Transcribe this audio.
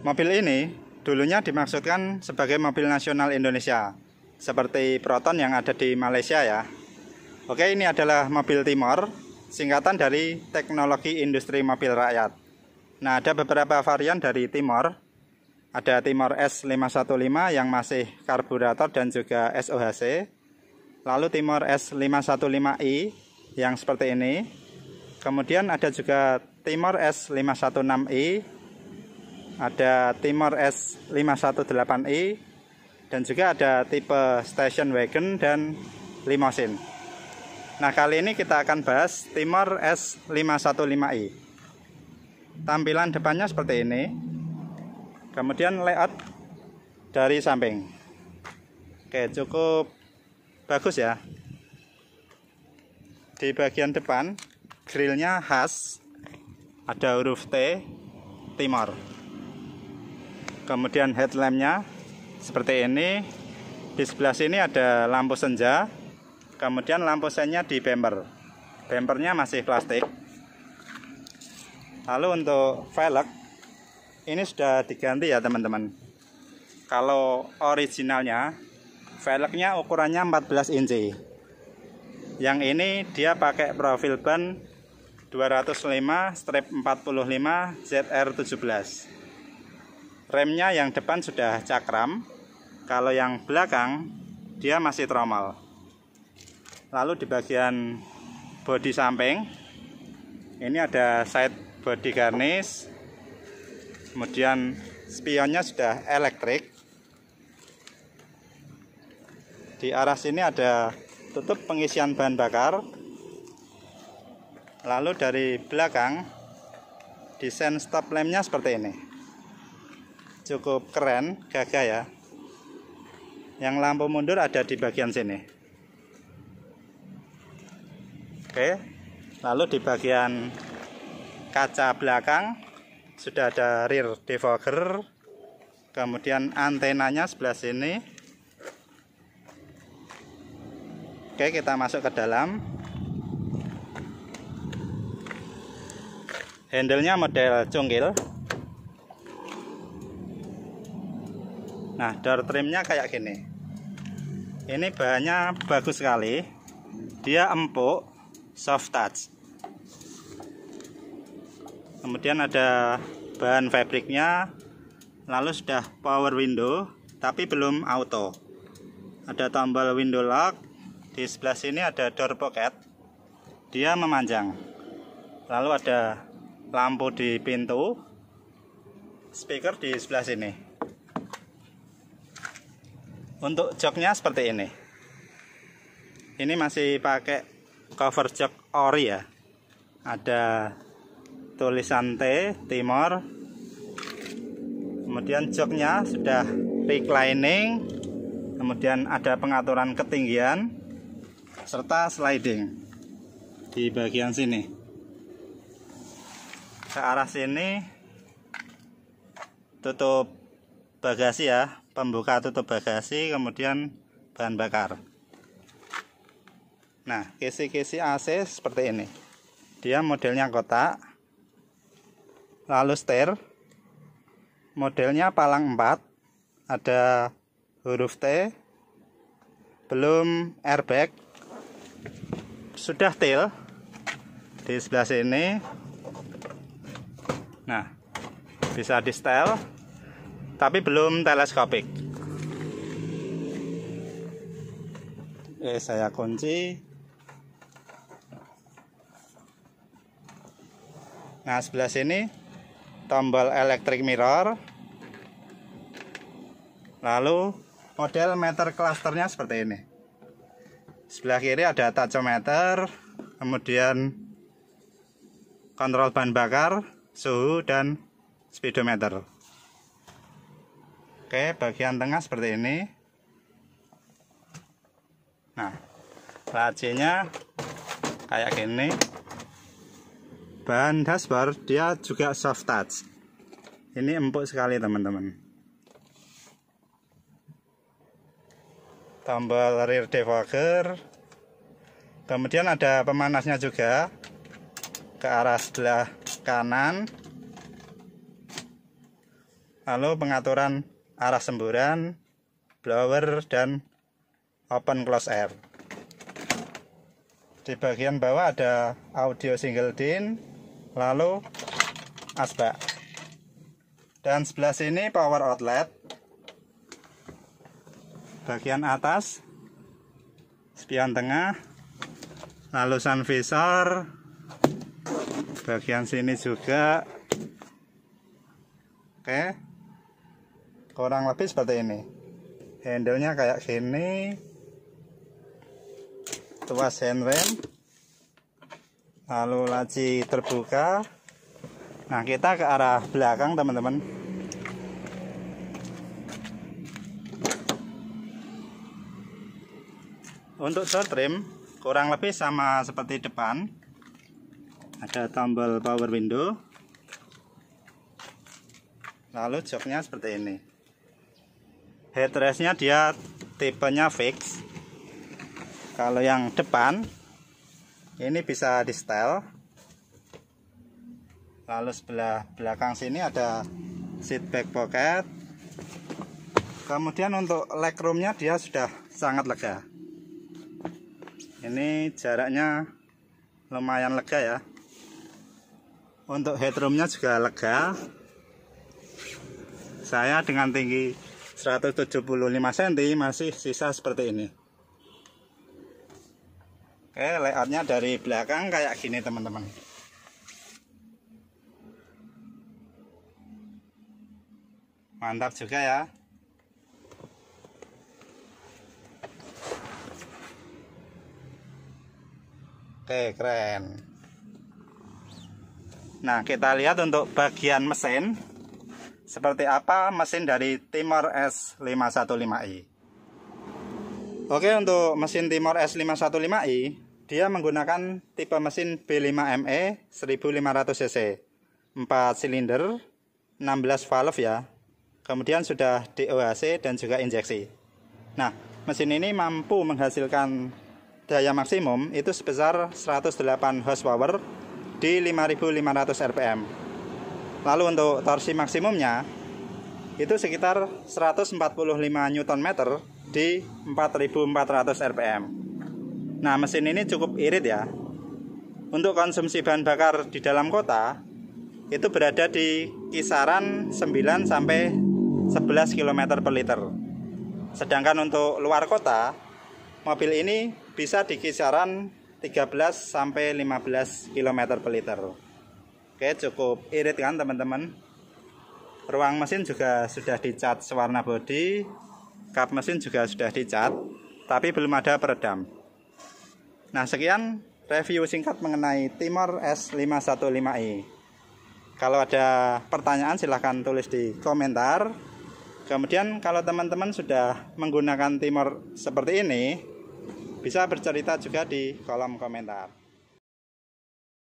Mobil ini dulunya dimaksudkan sebagai mobil nasional Indonesia, seperti Proton yang ada di Malaysia ya. Oke, ini adalah mobil Timor, singkatan dari Teknologi Industri Mobil Rakyat. Nah, ada beberapa varian dari Timor. Ada Timor S515 yang masih karburator dan juga SOHC. Lalu Timor S515i yang seperti ini. Kemudian ada juga Timor S516i ada Timor S518i e dan juga ada tipe station wagon dan limosin. Nah, kali ini kita akan bahas Timor S515i. E. Tampilan depannya seperti ini. Kemudian layout dari samping. Oke, cukup bagus ya. Di bagian depan grillnya khas ada huruf T Timor kemudian headlampnya seperti ini di sebelah sini ada lampu senja kemudian lampu senja di bumper bumpernya masih plastik lalu untuk velg ini sudah diganti ya teman-teman kalau originalnya velgnya ukurannya 14 inci yang ini dia pakai profil ban 205 strip 45 ZR17 remnya yang depan sudah cakram kalau yang belakang dia masih tromol. lalu di bagian bodi samping ini ada side body garnish kemudian spionnya sudah elektrik di arah sini ada tutup pengisian bahan bakar lalu dari belakang desain stop lampnya seperti ini cukup keren gagah ya yang lampu mundur ada di bagian sini oke lalu di bagian kaca belakang sudah ada rear defogger kemudian antenanya sebelah sini oke kita masuk ke dalam handle nya model cungkil nah door trimnya kayak gini ini bahannya bagus sekali dia empuk soft touch kemudian ada bahan fabriknya lalu sudah power window tapi belum auto ada tombol window lock di sebelah sini ada door pocket dia memanjang lalu ada lampu di pintu speaker di sebelah sini untuk joknya seperti ini. Ini masih pakai cover jok ori ya. Ada tulisan T Timor. Kemudian joknya sudah reclining. Kemudian ada pengaturan ketinggian serta sliding di bagian sini. Ke arah sini tutup bagasi ya pembuka tutup bagasi kemudian bahan bakar nah kisi-kisi AC seperti ini dia modelnya kotak lalu setir modelnya palang 4 ada huruf T belum airbag sudah tail di sebelah sini nah bisa di style tapi belum teleskopik Eh, saya kunci nah sebelah sini tombol electric mirror lalu model meter klasternya seperti ini sebelah kiri ada tachometer kemudian kontrol bahan bakar suhu dan speedometer Oke, bagian tengah seperti ini. Nah, lacinya kayak gini. Bahan dashboard dia juga soft touch. Ini empuk sekali teman-teman. Tombol rear defogger. Kemudian ada pemanasnya juga ke arah sebelah kanan. Lalu pengaturan arah semburan, blower, dan open close air. Di bagian bawah ada audio single din, lalu asbak. Dan sebelah sini power outlet. Bagian atas, spion tengah, lalu sun visor. Bagian sini juga. Oke. Okay kurang lebih seperti ini handlenya kayak gini tuas handrem lalu laci terbuka nah kita ke arah belakang teman-teman untuk short trim kurang lebih sama seperti depan ada tombol power window lalu joknya seperti ini headrestnya dia tipenya fix kalau yang depan ini bisa di style lalu sebelah belakang sini ada seat back pocket kemudian untuk legroomnya dia sudah sangat lega ini jaraknya lumayan lega ya untuk headroomnya juga lega saya dengan tinggi 175 cm masih sisa seperti ini oke layoutnya dari belakang kayak gini teman-teman mantap juga ya oke keren nah kita lihat untuk bagian mesin seperti apa mesin dari Timor S515i. Oke, untuk mesin Timor S515i, dia menggunakan tipe mesin B5ME 1500cc, 4 silinder, 16 valve ya. Kemudian sudah DOHC dan juga injeksi. Nah, mesin ini mampu menghasilkan daya maksimum itu sebesar 108 horsepower di 5500 rpm Lalu untuk torsi maksimumnya itu sekitar 145 Newton meter di 4400 rpm. Nah, mesin ini cukup irit ya. Untuk konsumsi bahan bakar di dalam kota itu berada di kisaran 9 sampai 11 km per liter. Sedangkan untuk luar kota, mobil ini bisa di kisaran 13 sampai 15 km per liter. Oke cukup irit kan teman-teman Ruang mesin juga sudah dicat sewarna bodi Kap mesin juga sudah dicat Tapi belum ada peredam Nah sekian review singkat mengenai Timor S515i e. Kalau ada pertanyaan silahkan tulis di komentar Kemudian kalau teman-teman sudah menggunakan Timor seperti ini Bisa bercerita juga di kolom komentar